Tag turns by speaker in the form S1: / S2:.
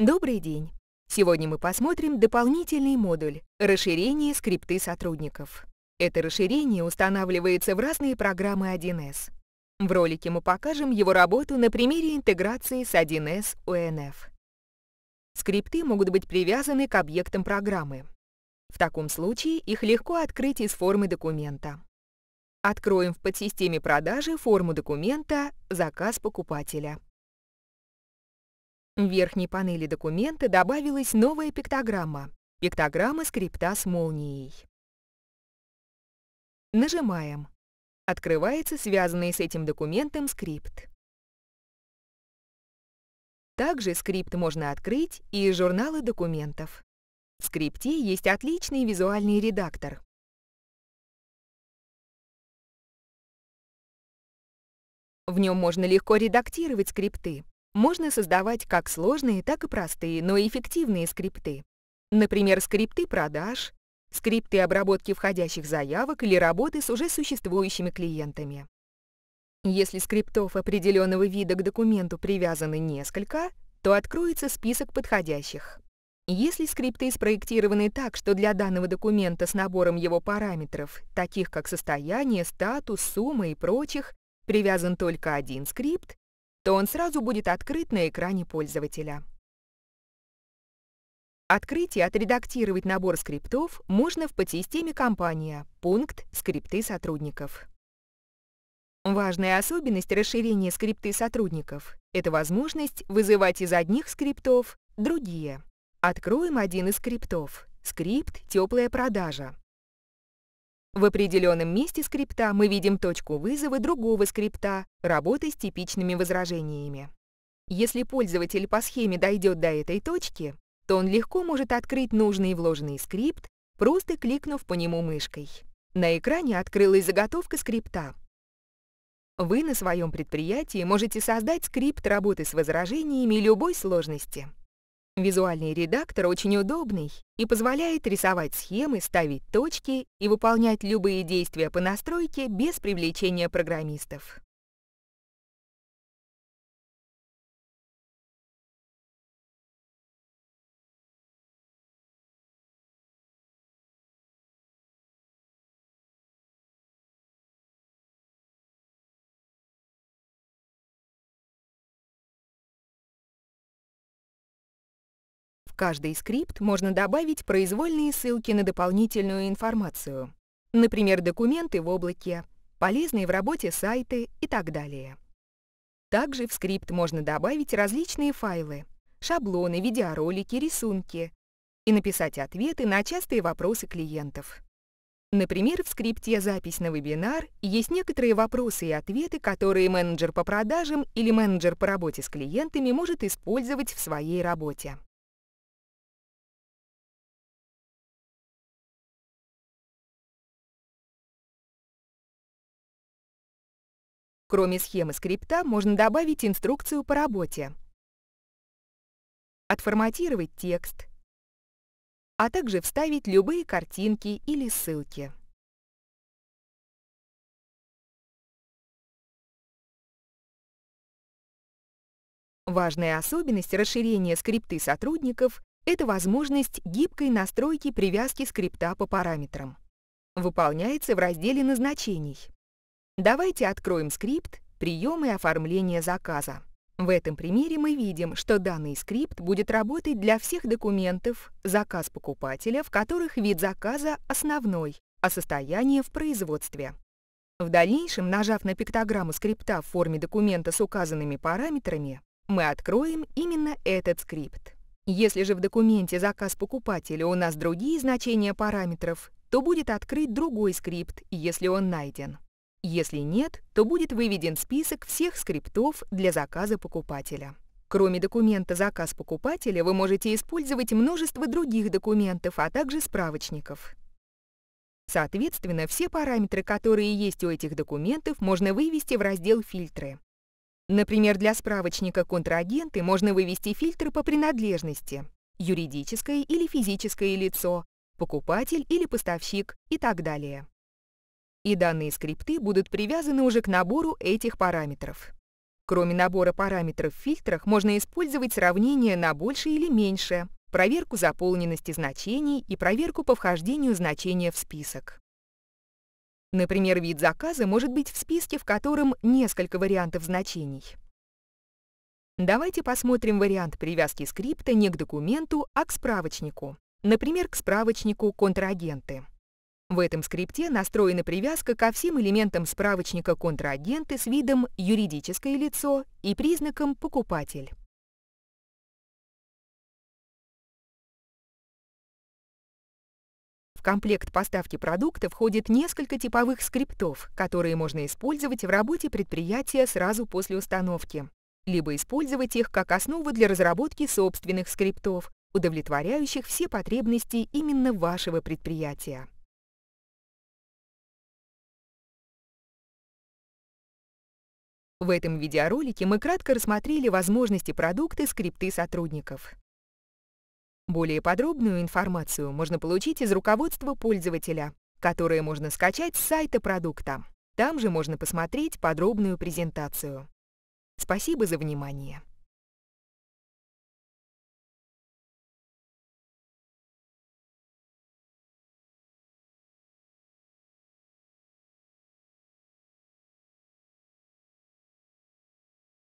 S1: Добрый день! Сегодня мы посмотрим дополнительный модуль «Расширение скрипты сотрудников». Это расширение устанавливается в разные программы 1С. В ролике мы покажем его работу на примере интеграции с 1С УНФ. Скрипты могут быть привязаны к объектам программы. В таком случае их легко открыть из формы документа. Откроем в подсистеме продажи форму документа «Заказ покупателя». В верхней панели документа добавилась новая пиктограмма. Пиктограмма скрипта с молнией. Нажимаем. Открывается связанный с этим документом скрипт. Также скрипт можно открыть и из журнала документов. В скрипте есть отличный визуальный редактор. В нем можно легко редактировать скрипты, можно создавать как сложные, так и простые, но эффективные скрипты. Например, скрипты продаж, скрипты обработки входящих заявок или работы с уже существующими клиентами. Если скриптов определенного вида к документу привязаны несколько, то откроется список подходящих. Если скрипты спроектированы так, что для данного документа с набором его параметров, таких как состояние, статус, сумма и прочих, привязан только один скрипт, то он сразу будет открыт на экране пользователя. Открыть и отредактировать набор скриптов можно в подсистеме «Компания» пункт «Скрипты сотрудников». Важная особенность расширения скрипты сотрудников – это возможность вызывать из одних скриптов другие. Откроем один из скриптов – скрипт «Теплая продажа». В определенном месте скрипта мы видим точку вызова другого скрипта, работы с типичными возражениями. Если пользователь по схеме дойдет до этой точки, то он легко может открыть нужный вложенный скрипт, просто кликнув по нему мышкой. На экране открылась заготовка скрипта. Вы на своем предприятии можете создать скрипт работы с возражениями любой сложности. Визуальный редактор очень удобный и позволяет рисовать схемы, ставить точки и выполнять любые действия по настройке без привлечения программистов. каждый скрипт можно добавить произвольные ссылки на дополнительную информацию, например, документы в облаке, полезные в работе сайты и так далее. Также в скрипт можно добавить различные файлы, шаблоны, видеоролики, рисунки и написать ответы на частые вопросы клиентов. Например, в скрипте «Запись на вебинар» есть некоторые вопросы и ответы, которые менеджер по продажам или менеджер по работе с клиентами может использовать в своей работе. Кроме схемы скрипта можно добавить инструкцию по работе, отформатировать текст, а также вставить любые картинки или
S2: ссылки.
S1: Важная особенность расширения скрипты сотрудников – это возможность гибкой настройки привязки скрипта по параметрам. Выполняется в разделе назначений. Давайте откроем скрипт «Приемы оформления заказа». В этом примере мы видим, что данный скрипт будет работать для всех документов «Заказ покупателя», в которых вид заказа основной, а состояние в производстве. В дальнейшем, нажав на пиктограмму скрипта в форме документа с указанными параметрами, мы откроем именно этот скрипт. Если же в документе «Заказ покупателя» у нас другие значения параметров, то будет открыт другой скрипт, если он найден. Если нет, то будет выведен список всех скриптов для заказа покупателя. Кроме документа «Заказ покупателя» вы можете использовать множество других документов, а также справочников. Соответственно, все параметры, которые есть у этих документов, можно вывести в раздел «Фильтры». Например, для справочника «Контрагенты» можно вывести фильтры по принадлежности – юридическое или физическое лицо, покупатель или поставщик и так далее и данные скрипты будут привязаны уже к набору этих параметров. Кроме набора параметров в фильтрах, можно использовать сравнение на большее или меньшее, проверку заполненности значений и проверку по вхождению значения в список. Например, вид заказа может быть в списке, в котором несколько вариантов значений. Давайте посмотрим вариант привязки скрипта не к документу, а к справочнику. Например, к справочнику «Контрагенты». В этом скрипте настроена привязка ко всем элементам справочника контрагенты с видом «Юридическое лицо» и признаком «Покупатель».
S2: В комплект поставки
S1: продукта входит несколько типовых скриптов, которые можно использовать в работе предприятия сразу после установки, либо использовать их как основу для разработки собственных скриптов, удовлетворяющих все потребности именно вашего предприятия. В этом видеоролике мы кратко рассмотрели возможности продукта скрипты сотрудников. Более подробную информацию можно получить из руководства пользователя, которое можно скачать с сайта продукта. Там же можно посмотреть подробную презентацию. Спасибо за внимание.